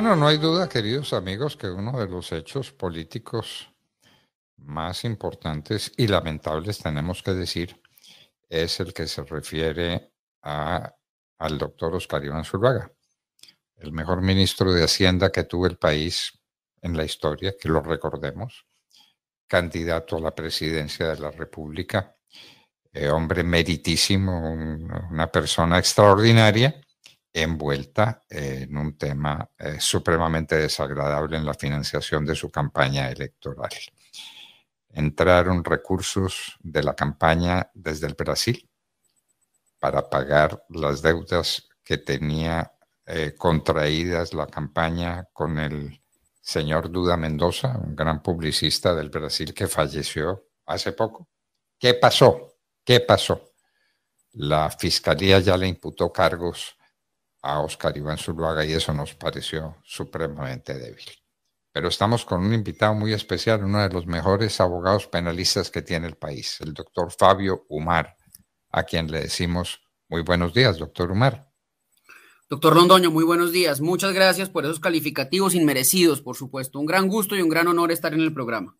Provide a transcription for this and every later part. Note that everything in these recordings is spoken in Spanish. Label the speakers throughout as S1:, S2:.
S1: Bueno, no hay duda, queridos amigos, que uno de los hechos políticos más importantes y lamentables, tenemos que decir, es el que se refiere al doctor Oscar Iván Zuluaga, el mejor ministro de Hacienda que tuvo el país en la historia, que lo recordemos, candidato a la presidencia de la República, eh, hombre meritísimo, una persona extraordinaria, envuelta en un tema eh, supremamente desagradable en la financiación de su campaña electoral. Entraron recursos de la campaña desde el Brasil para pagar las deudas que tenía eh, contraídas la campaña con el señor Duda Mendoza, un gran publicista del Brasil que falleció hace poco. ¿Qué pasó? ¿Qué pasó? La fiscalía ya le imputó cargos a Oscar Iván Zuluaga y eso nos pareció supremamente débil. Pero estamos con un invitado muy especial, uno de los mejores abogados penalistas que tiene el país, el doctor Fabio Umar, a quien le decimos muy buenos días, doctor Umar.
S2: Doctor Londoño, muy buenos días. Muchas gracias por esos calificativos inmerecidos, por supuesto. Un gran gusto y un gran honor estar en el programa.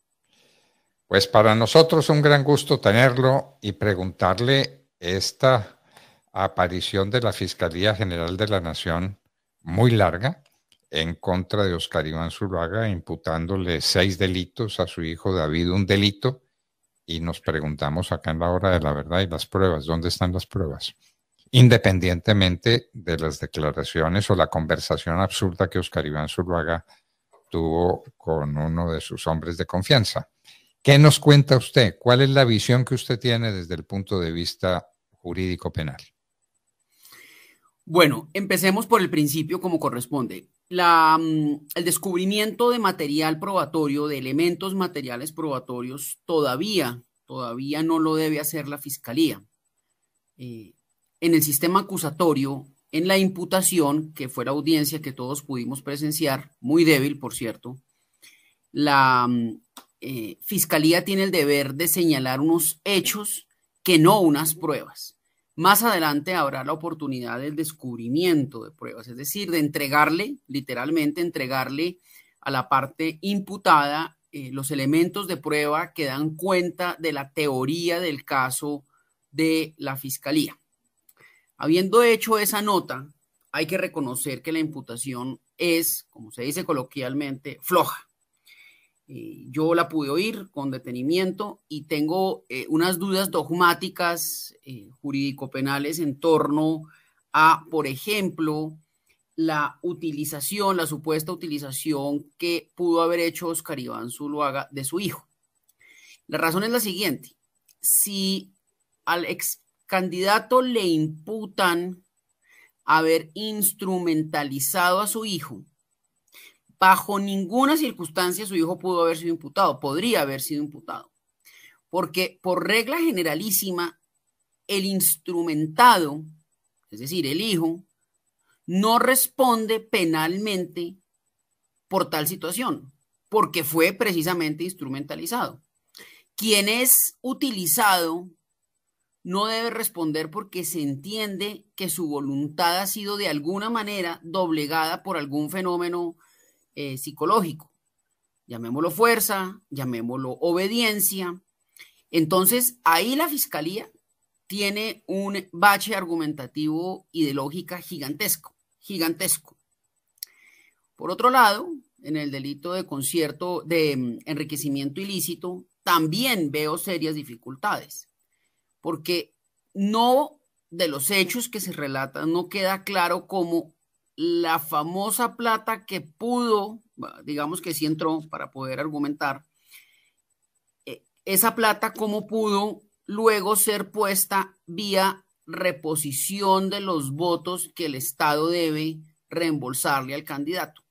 S1: Pues para nosotros un gran gusto tenerlo y preguntarle esta aparición de la Fiscalía General de la Nación muy larga en contra de Oscar Iván Zuluaga, imputándole seis delitos a su hijo David, un delito, y nos preguntamos acá en la hora de la verdad y las pruebas, ¿dónde están las pruebas? Independientemente de las declaraciones o la conversación absurda que Oscar Iván Zuluaga tuvo con uno de sus hombres de confianza. ¿Qué nos cuenta usted? ¿Cuál es la visión que usted tiene desde el punto de vista jurídico penal?
S2: Bueno, empecemos por el principio como corresponde. Mm, el descubrimiento de material probatorio, de elementos materiales probatorios, todavía, todavía no lo debe hacer la fiscalía. Eh, en el sistema acusatorio, en la imputación, que fue la audiencia que todos pudimos presenciar, muy débil, por cierto, la mm, eh, fiscalía tiene el deber de señalar unos hechos que no unas pruebas. Más adelante habrá la oportunidad del descubrimiento de pruebas, es decir, de entregarle, literalmente entregarle a la parte imputada eh, los elementos de prueba que dan cuenta de la teoría del caso de la fiscalía. Habiendo hecho esa nota, hay que reconocer que la imputación es, como se dice coloquialmente, floja. Eh, yo la pude oír con detenimiento y tengo eh, unas dudas dogmáticas eh, jurídico-penales en torno a, por ejemplo, la utilización, la supuesta utilización que pudo haber hecho Oscar Iván Zuluaga de su hijo. La razón es la siguiente. Si al ex candidato le imputan haber instrumentalizado a su hijo bajo ninguna circunstancia su hijo pudo haber sido imputado, podría haber sido imputado, porque por regla generalísima, el instrumentado, es decir, el hijo, no responde penalmente por tal situación, porque fue precisamente instrumentalizado. Quien es utilizado no debe responder porque se entiende que su voluntad ha sido de alguna manera doblegada por algún fenómeno eh, psicológico. Llamémoslo fuerza, llamémoslo obediencia. Entonces, ahí la fiscalía tiene un bache argumentativo y de lógica gigantesco, gigantesco. Por otro lado, en el delito de concierto de mm, enriquecimiento ilícito, también veo serias dificultades, porque no de los hechos que se relatan no queda claro cómo la famosa plata que pudo, digamos que sí entró para poder argumentar, eh, esa plata cómo pudo luego ser puesta vía reposición de los votos que el Estado debe reembolsarle al candidato.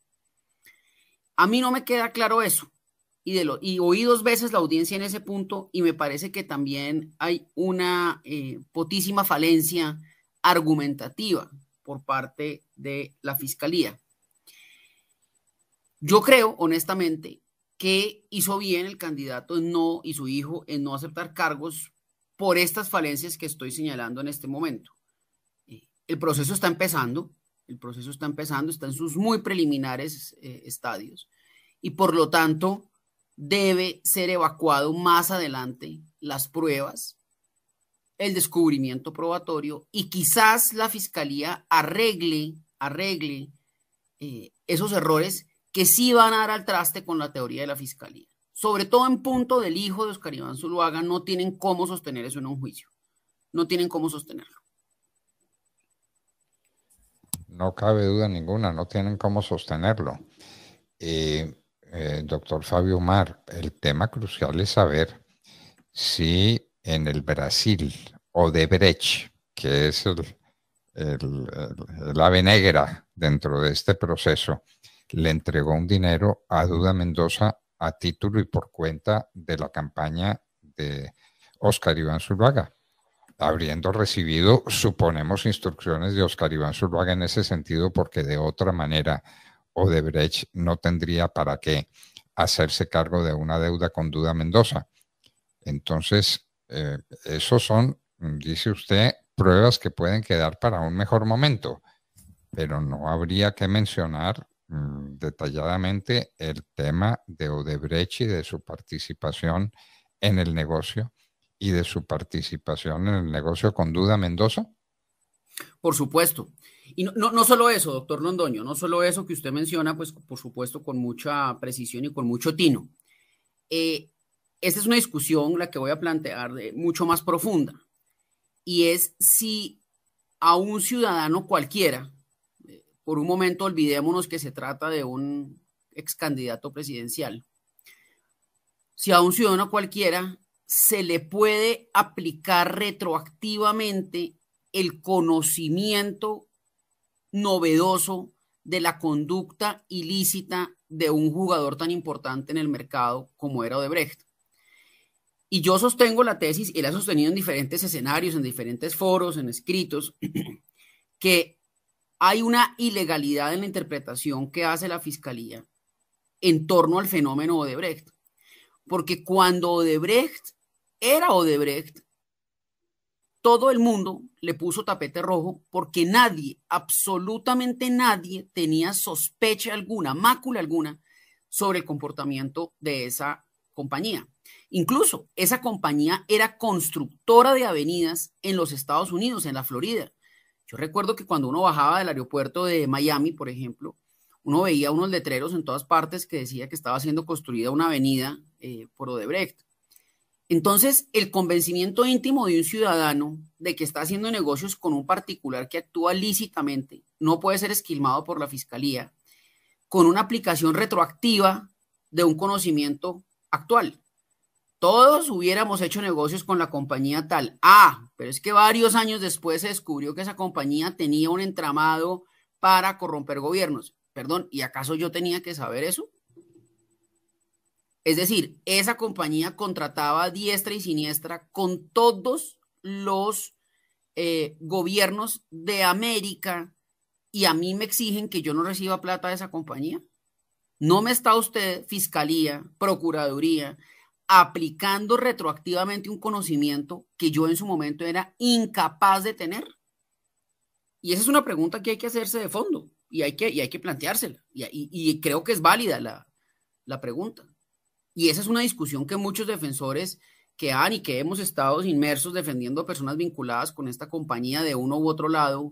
S2: A mí no me queda claro eso. Y, oí dos veces la audiencia en ese punto y me parece que también hay una eh, potísima falencia argumentativa por parte de la Fiscalía. Yo creo, honestamente, que hizo bien el candidato no y su hijo en no aceptar cargos por estas falencias que estoy señalando en este momento. Eh, el proceso está empezando, el proceso está empezando, está en sus muy preliminares eh, estadios y por lo tanto debe ser evacuado más adelante las pruebas el descubrimiento probatorio y quizás la fiscalía arregle, arregle eh, esos errores que sí van a dar al traste con la teoría de la fiscalía. Sobre todo en punto del hijo de Oscar Iván Zuluaga, no tienen cómo sostener eso en un juicio. No tienen cómo sostenerlo.
S1: No cabe duda ninguna, no tienen cómo sostenerlo. Eh, eh, doctor Fabio Mar, el tema crucial es saber si en el Brasil, Odebrecht, que es el, venegra dentro de este proceso, le entregó un dinero a Duda Mendoza a título y por cuenta de la campaña de Oscar Iván Zuluaga, habiendo recibido, suponemos, instrucciones de Oscar Iván Zuluaga en ese sentido, porque de otra manera Odebrecht no tendría para qué hacerse cargo de una deuda con Duda Mendoza. Entonces, eh, esos son, mm, dice usted, pruebas que pueden quedar para un mejor momento, pero no habría que mencionar mm, detalladamente el tema de Odebrecht y de su participación en el negocio y de su participación en el negocio con Duda Mendoza?
S2: Por supuesto. Y no, no, solo eso, doctor Londoño, no solo eso que usted menciona, pues por supuesto con mucha precisión y con mucho tino. Eh, esta es una discusión, la que voy a plantear, de, mucho más profunda, y es si a un ciudadano cualquiera, eh, por un momento olvidémonos que se trata de un ex candidato presidencial, si a un ciudadano cualquiera se le puede aplicar retroactivamente el conocimiento novedoso de la conducta ilícita de un jugador tan importante en el mercado como era Odebrecht. Y yo sostengo la tesis, y la he sostenido en diferentes escenarios, en diferentes foros, en escritos, que hay una ilegalidad en la interpretación que hace la fiscalía en torno al fenómeno Odebrecht. Porque cuando Odebrecht era Odebrecht, todo el mundo le puso tapete rojo porque nadie, absolutamente nadie, tenía sospecha alguna, mácula alguna sobre el comportamiento de esa compañía. Incluso esa compañía era constructora de avenidas en los Estados Unidos, en la Florida. Yo recuerdo que cuando uno bajaba del aeropuerto de Miami, por ejemplo, uno veía unos letreros en todas partes que decía que estaba siendo construida una avenida eh, por Odebrecht. Entonces, el convencimiento íntimo de un ciudadano de que está haciendo negocios con un particular que actúa lícitamente no puede ser esquilmado por la fiscalía con una aplicación retroactiva de un conocimiento actual todos hubiéramos hecho negocios con la compañía tal. Ah, pero es que varios años después se descubrió que esa compañía tenía un entramado para corromper gobiernos. Perdón, ¿y acaso yo tenía que saber eso? Es decir, esa compañía contrataba diestra y siniestra con todos los eh, gobiernos de América y a mí me exigen que yo no reciba plata de esa compañía. No me está usted, fiscalía, procuraduría, aplicando retroactivamente un conocimiento que yo en su momento era incapaz de tener? Y esa es una pregunta que hay que hacerse de fondo y hay que, y hay que planteársela. Y, y, creo que es válida la, pregunta. Y esa es una discusión que muchos defensores que han y que hemos estado inmersos defendiendo a personas vinculadas con esta compañía de uno u otro lado,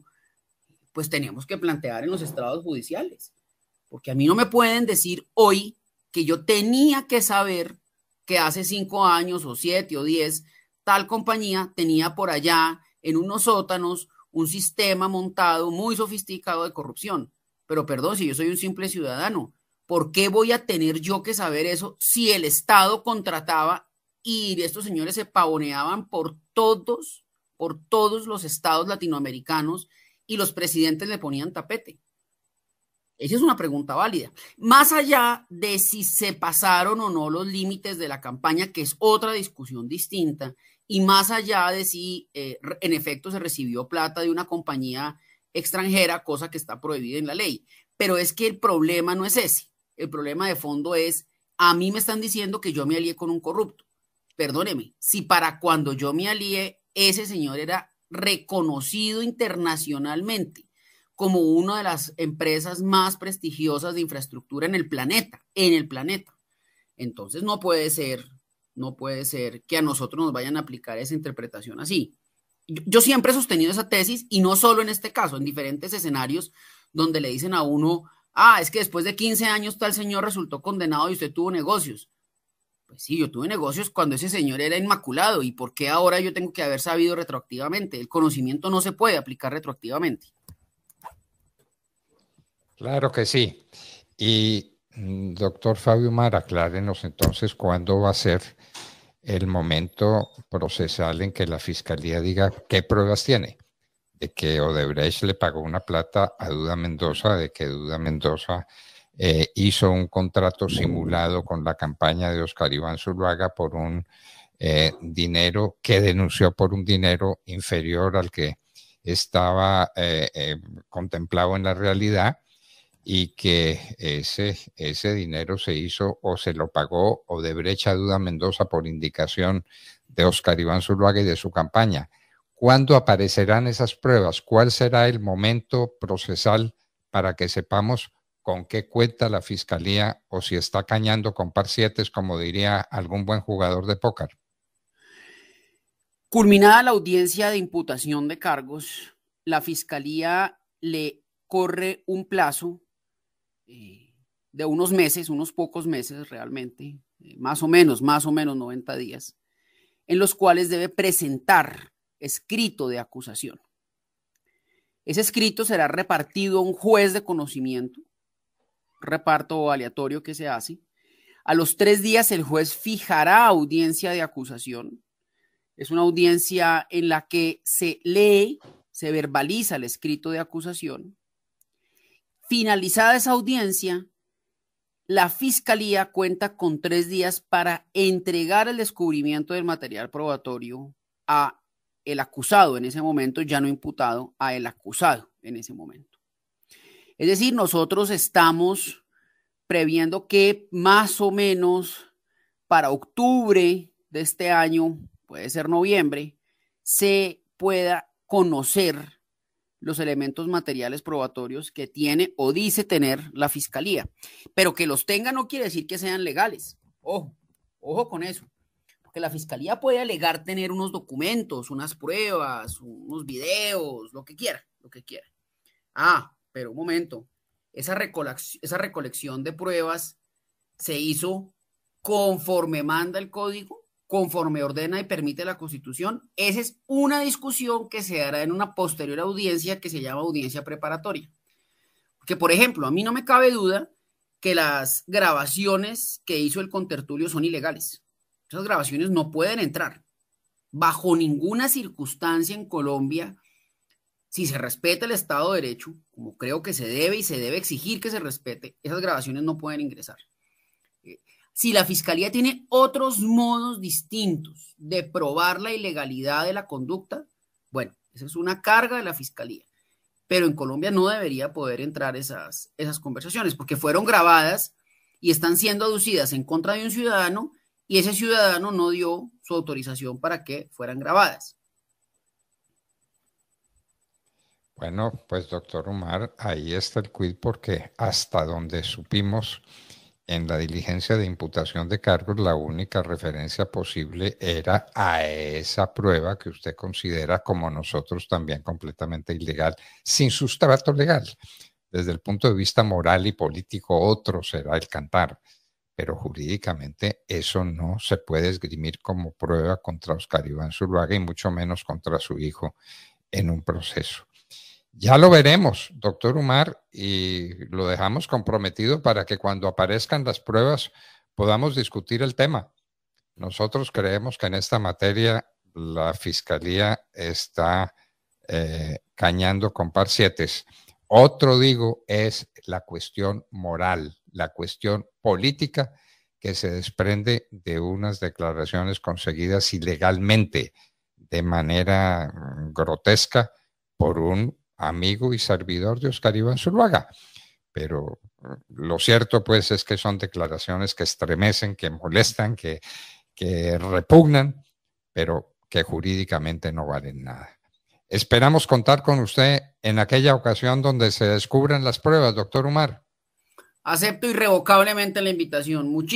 S2: pues teníamos que plantear en los estados judiciales. Porque a mí no me pueden decir hoy que yo tenía que saber que hace cinco años o siete o diez, tal compañía tenía por allá en unos sótanos un sistema montado muy sofisticado de corrupción. Pero perdón, si yo soy un simple ciudadano, ¿por qué voy a tener yo que saber eso si el Estado contrataba y estos señores se pavoneaban por todos, por todos los estados latinoamericanos y los presidentes le ponían tapete? Esa es una pregunta válida. Más allá de si se pasaron o no los límites de la campaña, que es otra discusión distinta, y más allá de si eh, en efecto se recibió plata de una compañía extranjera, cosa que está prohibida en la ley. Pero es que el problema no es ese. El problema de fondo es, a mí me están diciendo que yo me alié con un corrupto. Perdóneme, si para cuando yo me alié, ese señor era reconocido internacionalmente como una de las empresas más prestigiosas de infraestructura en el planeta, en el planeta. Entonces no puede ser, no puede ser que a nosotros nos vayan a aplicar esa interpretación así. Yo, siempre he sostenido esa tesis y no solo en este caso, en diferentes escenarios donde le dicen a uno, ah, es que después de 15 años tal señor resultó condenado y usted tuvo negocios. Pues sí, yo tuve negocios cuando ese señor era inmaculado y por qué ahora yo tengo que haber sabido retroactivamente. El conocimiento no se puede aplicar retroactivamente.
S1: Claro que sí. Y mm, doctor Fabio Mar, aclárenos entonces cuándo va a ser el momento procesal en que la fiscalía diga qué pruebas tiene de que Odebrecht le pagó una plata a Duda Mendoza, de que Duda Mendoza eh, hizo un contrato simulado con la campaña de Oscar Iván Zuluaga por un eh, dinero que denunció por un dinero inferior al que estaba eh, contemplado en la realidad y que ese, ese dinero se hizo o se lo pagó o de brecha Duda Mendoza por indicación de Oscar Iván Zuluaga y de su campaña. ¿Cuándo aparecerán esas pruebas? ¿Cuál será el momento procesal para que sepamos con qué cuenta la fiscalía o si está cañando con par siete, como diría algún buen jugador de póker?
S2: Culminada la audiencia de imputación de cargos, la fiscalía le corre un plazo eh, de unos meses, unos pocos meses realmente, eh, más o menos, más o menos 90 días, en los cuales debe presentar escrito de acusación. Ese escrito será repartido a un juez de conocimiento, reparto aleatorio que se hace. A los tres días el juez fijará audiencia de acusación. Es una audiencia en la que se lee, se verbaliza el escrito de acusación Finalizada esa audiencia, la fiscalía cuenta con tres días para entregar el descubrimiento del material probatorio a el acusado en ese momento, ya no imputado, a el acusado en ese momento. Es decir, nosotros estamos previendo que más o menos para octubre de este año, puede ser noviembre, se pueda conocer los elementos materiales probatorios que tiene o dice tener la fiscalía. Pero que los tenga no quiere decir que sean legales. Ojo, ojo con eso. Porque la fiscalía puede alegar tener unos documentos, unas pruebas, unos videos, lo que quiera, lo que quiera. Ah, pero un momento. Esa, recolección, esa recolección de pruebas se hizo conforme manda el código conforme ordena y permite la Constitución, esa es una discusión que se hará en una posterior audiencia que se llama audiencia preparatoria. Que, por ejemplo, a mí no me cabe duda que las grabaciones que hizo el contertulio son ilegales. Esas grabaciones no pueden entrar. Bajo ninguna circunstancia en Colombia, si se respeta el Estado de Derecho, como creo que se debe y se debe exigir que se respete, esas grabaciones no pueden ingresar si la fiscalía tiene otros modos distintos de probar la ilegalidad de la conducta, bueno, esa es una carga de la fiscalía. Pero en Colombia no debería poder entrar esas, esas conversaciones porque fueron grabadas y están siendo aducidas en contra de un ciudadano y ese ciudadano no dio su autorización para que fueran grabadas.
S1: Bueno, pues doctor Omar, ahí está el quid porque hasta donde supimos, en la diligencia de imputación de cargos, la única referencia posible era a esa prueba que usted considera como nosotros también completamente ilegal, sin sustrato legal. Desde el punto de vista moral y político, otro será el cantar, pero jurídicamente eso no se puede esgrimir como prueba contra Oscar Iván Zuluaga y mucho menos contra su hijo en un proceso. Ya lo veremos, doctor Umar, y lo dejamos comprometido para que cuando aparezcan las pruebas podamos discutir el tema. Nosotros creemos que en esta materia la Fiscalía está eh, cañando con par Otro, digo, es la cuestión moral, la cuestión política que se desprende de unas declaraciones conseguidas ilegalmente, de manera mm, grotesca, por un amigo y servidor de Oscar Iván Zuluaga. Pero mm, lo cierto, pues, es que son declaraciones que estremecen, que molestan, que, repugnan, pero que jurídicamente no valen nada. Esperamos contar con usted en aquella ocasión donde se descubran las pruebas, doctor Umar.
S2: Acepto irrevocablemente la invitación. Muchísimas